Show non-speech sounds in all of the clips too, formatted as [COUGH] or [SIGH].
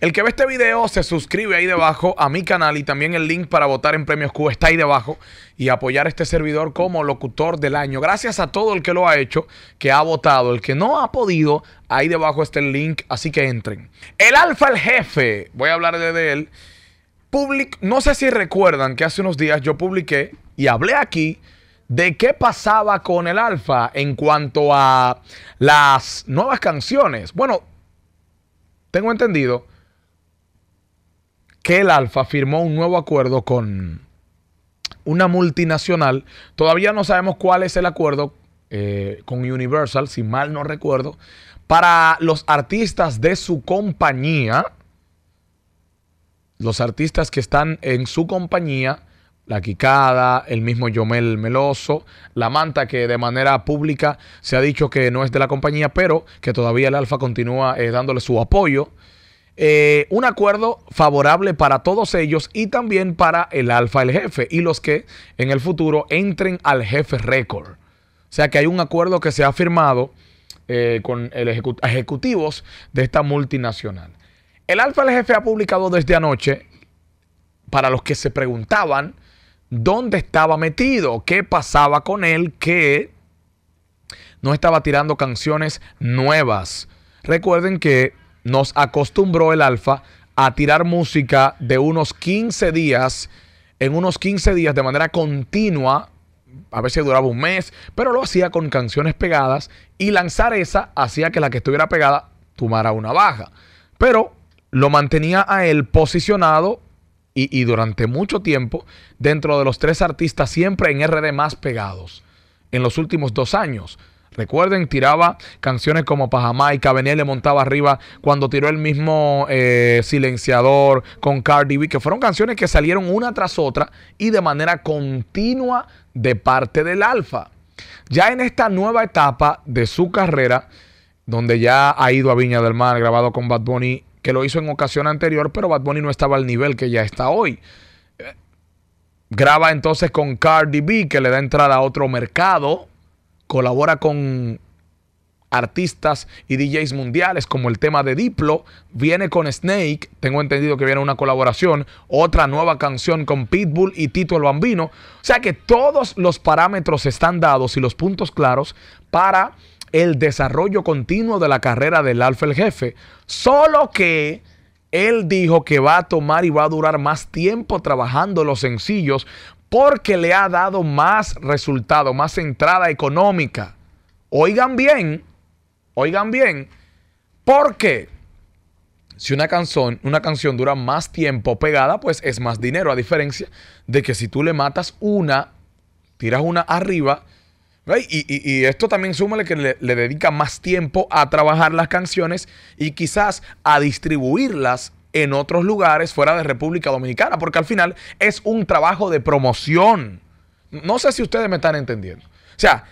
El que ve este video se suscribe ahí debajo a mi canal y también el link para votar en Premios Q está ahí debajo y apoyar este servidor como locutor del año. Gracias a todo el que lo ha hecho, que ha votado. El que no ha podido, ahí debajo está el link, así que entren. El Alfa, el jefe, voy a hablar de él. Public, no sé si recuerdan que hace unos días yo publiqué y hablé aquí de qué pasaba con el Alfa en cuanto a las nuevas canciones. Bueno, tengo entendido que el Alfa firmó un nuevo acuerdo con una multinacional. Todavía no sabemos cuál es el acuerdo eh, con Universal, si mal no recuerdo, para los artistas de su compañía, los artistas que están en su compañía, la Quicada, el mismo Yomel Meloso, la Manta, que de manera pública se ha dicho que no es de la compañía, pero que todavía el Alfa continúa eh, dándole su apoyo. Eh, un acuerdo favorable para todos ellos y también para el Alfa, el jefe, y los que en el futuro entren al jefe récord. O sea que hay un acuerdo que se ha firmado eh, con el ejecutivos de esta multinacional. El Alfa, el jefe, ha publicado desde anoche, para los que se preguntaban, dónde estaba metido, qué pasaba con él, que no estaba tirando canciones nuevas. Recuerden que nos acostumbró el Alfa a tirar música de unos 15 días, en unos 15 días de manera continua, a veces duraba un mes, pero lo hacía con canciones pegadas y lanzar esa hacía que la que estuviera pegada tomara una baja. Pero lo mantenía a él posicionado y, durante mucho tiempo dentro de los tres artistas siempre en RD más pegados en los últimos dos años. Recuerden, tiraba canciones como Pajamaica, y le montaba arriba cuando tiró el mismo eh, Silenciador con Cardi B, que fueron canciones que salieron una tras otra y de manera continua de parte del Alfa. Ya en esta nueva etapa de su carrera, donde ya ha ido a Viña del Mar, grabado con Bad Bunny que lo hizo en ocasión anterior, pero Bad Bunny no estaba al nivel que ya está hoy. Graba entonces con Cardi B, que le da entrada a otro mercado. Colabora con artistas y DJs mundiales, como el tema de Diplo, viene con Snake, tengo entendido que viene una colaboración, otra nueva canción con Pitbull y Tito el Bambino. O sea que todos los parámetros están dados y los puntos claros para el desarrollo continuo de la carrera del alfa el jefe. Solo que él dijo que va a tomar y va a durar más tiempo trabajando los sencillos porque le ha dado más resultado, más entrada económica. Oigan bien, oigan bien, porque si una canción, una canción dura más tiempo pegada, pues es más dinero, a diferencia de que si tú le matas una, tiras una arriba, y, esto también súmale que le, le, dedica más tiempo a trabajar las canciones y quizás a distribuirlas en otros lugares fuera de República Dominicana, porque al final es un trabajo de promoción. No sé si ustedes me están entendiendo. O sea,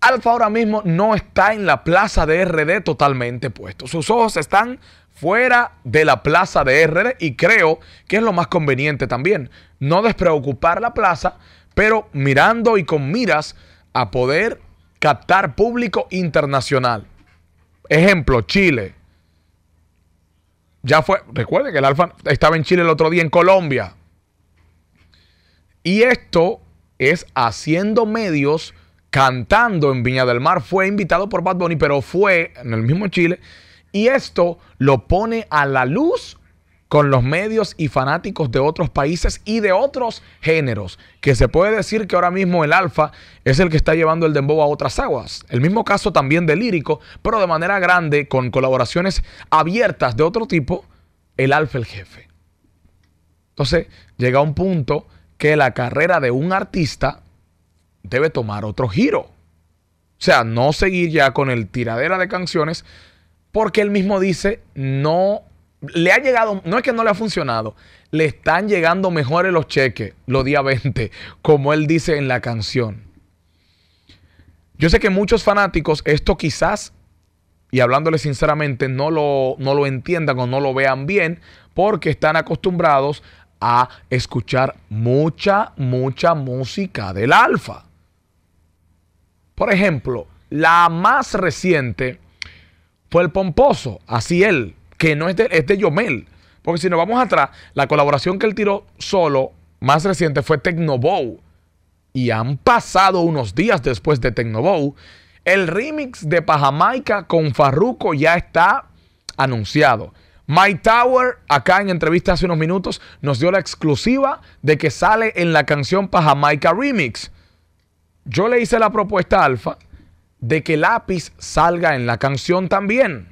Alfa ahora mismo no está en la plaza de RD totalmente puesto. Sus ojos están fuera de la plaza de RD y creo que es lo más conveniente también. No despreocupar la plaza, pero mirando y con miras a poder captar público internacional. Ejemplo, Chile. Ya fue, recuerde que el Alfa estaba en Chile el otro día, en Colombia. Y esto es haciendo medios, cantando en Viña del Mar. Fue invitado por Bad Bunny, pero fue en el mismo Chile. Y esto lo pone a la luz con los medios y fanáticos de otros países y de otros géneros, que se puede decir que ahora mismo el alfa es el que está llevando el dembow a otras aguas. El mismo caso también de lírico, pero de manera grande, con colaboraciones abiertas de otro tipo, el alfa el jefe. Entonces, llega un punto que la carrera de un artista debe tomar otro giro. O sea, no seguir ya con el tiradera de canciones, porque él mismo dice, no le ha llegado, no es que no le ha funcionado, le están llegando mejores los cheques los días 20, como él dice en la canción. Yo sé que muchos fanáticos esto quizás, y hablándole sinceramente, no lo, no lo entiendan o no lo vean bien, porque están acostumbrados a escuchar mucha, mucha música del alfa. Por ejemplo, la más reciente fue el pomposo, así él, que no es de, es Yomel. Porque si nos vamos atrás, la colaboración que él tiró solo más reciente fue Tecnobow. Y han pasado unos días después de Tecnobow. El remix de Pajamaica con Farruko ya está anunciado. My Tower, acá en entrevista hace unos minutos, nos dio la exclusiva de que sale en la canción Pajamaica Remix. Yo le hice la propuesta Alfa de que Lápiz salga en la canción también.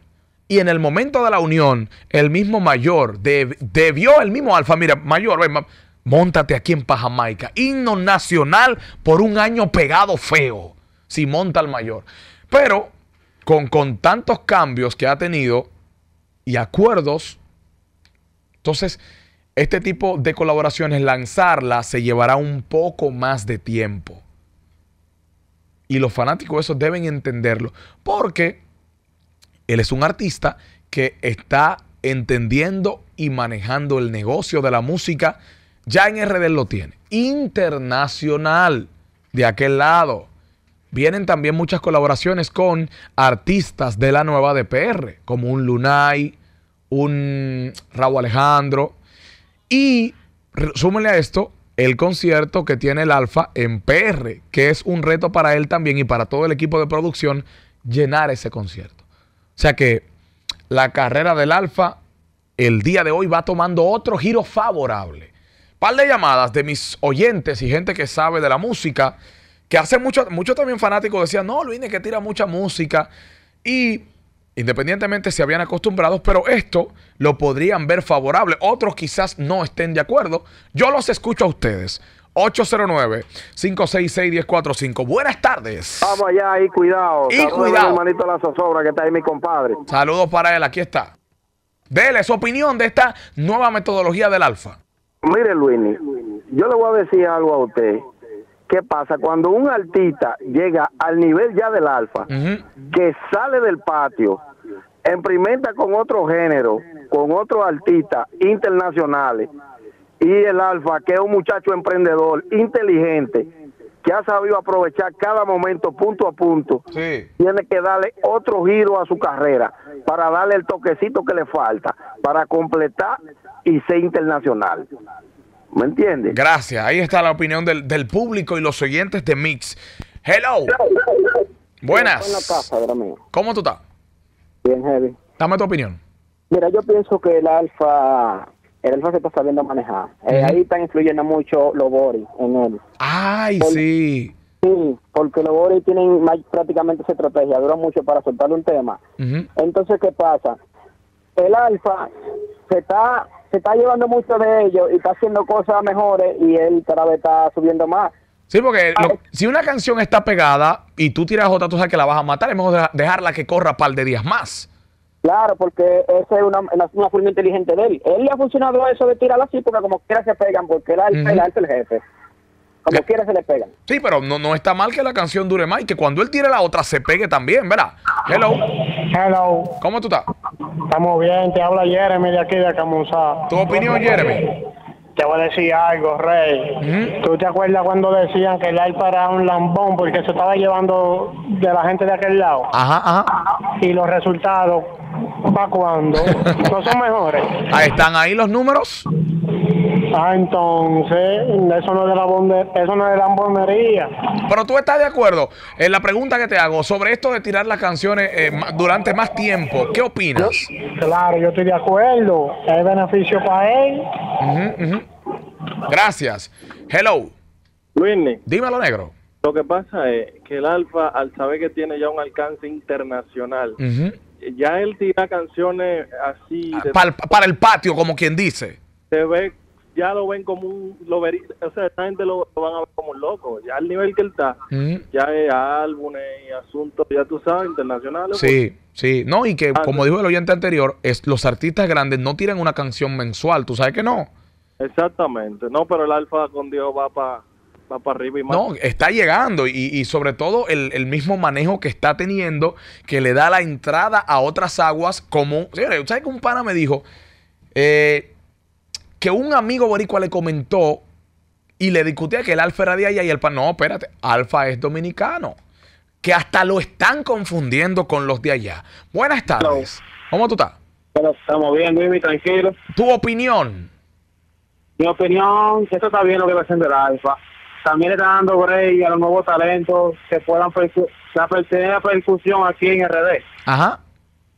Y en el momento de la unión, el mismo mayor debió, el mismo Alfa, mira, mayor, ven, montate aquí en Pajamaica. Himno nacional por un año pegado feo. Si monta el mayor. Pero con, con tantos cambios que ha tenido y acuerdos, entonces este tipo de colaboraciones, lanzarla se llevará un poco más de tiempo. Y los fanáticos de eso deben entenderlo. Porque él es un artista que está entendiendo y manejando el negocio de la música. Ya en RD lo tiene. Internacional, de aquel lado. Vienen también muchas colaboraciones con artistas de la nueva DPR, como un Lunay, un Raúl Alejandro. Y súmenle a esto el concierto que tiene el Alfa en PR, que es un reto para él también y para todo el equipo de producción llenar ese concierto. O sea que la carrera del Alfa el día de hoy va tomando otro giro favorable. Par de llamadas de mis oyentes y gente que sabe de la música, que hace mucho, muchos también fanáticos decían, no, Luis, que tira mucha música. Y independientemente se habían acostumbrado, pero esto lo podrían ver favorable. Otros quizás no estén de acuerdo. Yo los escucho a ustedes. 809-566-1045. Buenas tardes. Vamos allá y cuidado. Y Saludos cuidado. hermanito la zozobra que está ahí mi compadre. Saludos para él, aquí está. Dele su opinión de esta nueva metodología del alfa. Mire, Luini, yo le voy a decir algo a usted. ¿Qué pasa? Cuando un artista llega al nivel ya del alfa, que sale del patio, imprimenta con otro género, con otros artistas internacionales, y el Alfa, que es un muchacho emprendedor, inteligente, que ha sabido aprovechar cada momento punto a punto, tiene que darle otro giro a su carrera para darle el toquecito que le falta, para completar y ser internacional. ¿Me entiendes? Gracias. Ahí está la opinión del, público y los siguientes de Mix. Hello. Buenas. ¿Cómo tú estás? Bien, Heavy. Dame tu opinión. Mira, yo pienso que el Alfa el alfa se está sabiendo manejar. Eh, ahí están influyendo mucho los boris en él. ¡Ay, sí! Sí, porque los boris tienen más, prácticamente esa estrategia, dura mucho para soltar un tema. Entonces, ¿qué pasa? El alfa se está se está llevando mucho de ellos y está haciendo cosas mejores y él cada vez está subiendo más. Sí, porque ah, si una canción está pegada y tú tiras otra, tú sabes que la vas a matar, es mejor dejarla que corra un par de días más. Claro, porque esa es una, una, forma inteligente de él. Él le ha funcionado eso de tirar así porque como quiera se pegan, porque él, es el jefe. Como quiera se le pegan. Sí, pero no, no está mal que la canción dure más y que cuando él tire la otra se pegue también, ¿verdad? Hello. Hello. ¿Cómo tú estás? Estamos bien, te habla Jeremy de aquí de Camusá. ¿Tu opinión, Jeremy? Te voy a decir algo, Rey. ¿Tú te acuerdas cuando decían que el iba para un lambón porque se estaba llevando de la gente de aquel lado? Ajá, ajá. Y los resultados, ¿para cuándo? [LAUGHS] ¿No son mejores? Ahí están ahí los números. Ah, entonces, eso no, es de la eso no de bombería. Pero tú estás de acuerdo en eh, la pregunta que te hago sobre esto de tirar las canciones eh, durante más tiempo. ¿Qué opinas? claro, yo estoy de acuerdo. Es beneficio para él. Gracias. Hello. Luis. Dímelo, negro. Lo que pasa es que el Alfa, al saber que tiene ya un alcance internacional, ya él tira canciones así. Ah, para, para el patio, como quien dice. Se ve ya lo ven como un, lo o sea, esta gente lo, van a ver como un loco, ya al nivel que él está, mm. ya es álbumes y asuntos, ya tú sabes, internacionales. Sí, pues. sí, no, y que ah, como dijo el oyente anterior, es, los artistas grandes no tiran una canción mensual, tú sabes que no. Exactamente, no, pero el alfa con Dios va para arriba y más. No, está llegando y, sobre todo el, el, mismo manejo que está teniendo que le da la entrada a otras aguas como... Señores, ¿sabes que un pana me dijo? Eh, que un amigo boricua le comentó y le discutía que el alfa era de allá y el pan. No, espérate, alfa es dominicano. Que hasta lo están confundiendo con los de allá. Buenas tardes. ¿Cómo tú estás? bueno estamos bien, muy tranquilo. ¿Tu opinión? Mi opinión, que esto está bien lo que va a el alfa. También le está dando break a los nuevos talentos que puedan tener la percusión aquí en RD. Ajá.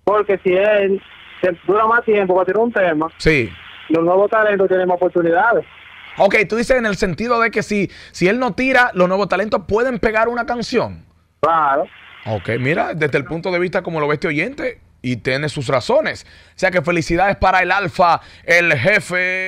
Porque si él se dura más tiempo para tirar un tema, sí los nuevos talentos tienen oportunidades. Ok, tú dices en el sentido de que si, si él no tira, los nuevos talentos pueden pegar una canción. Claro. Ok, mira, desde el punto de vista como lo ve este oyente, y tiene sus razones. O sea que felicidades para el Alfa, el jefe.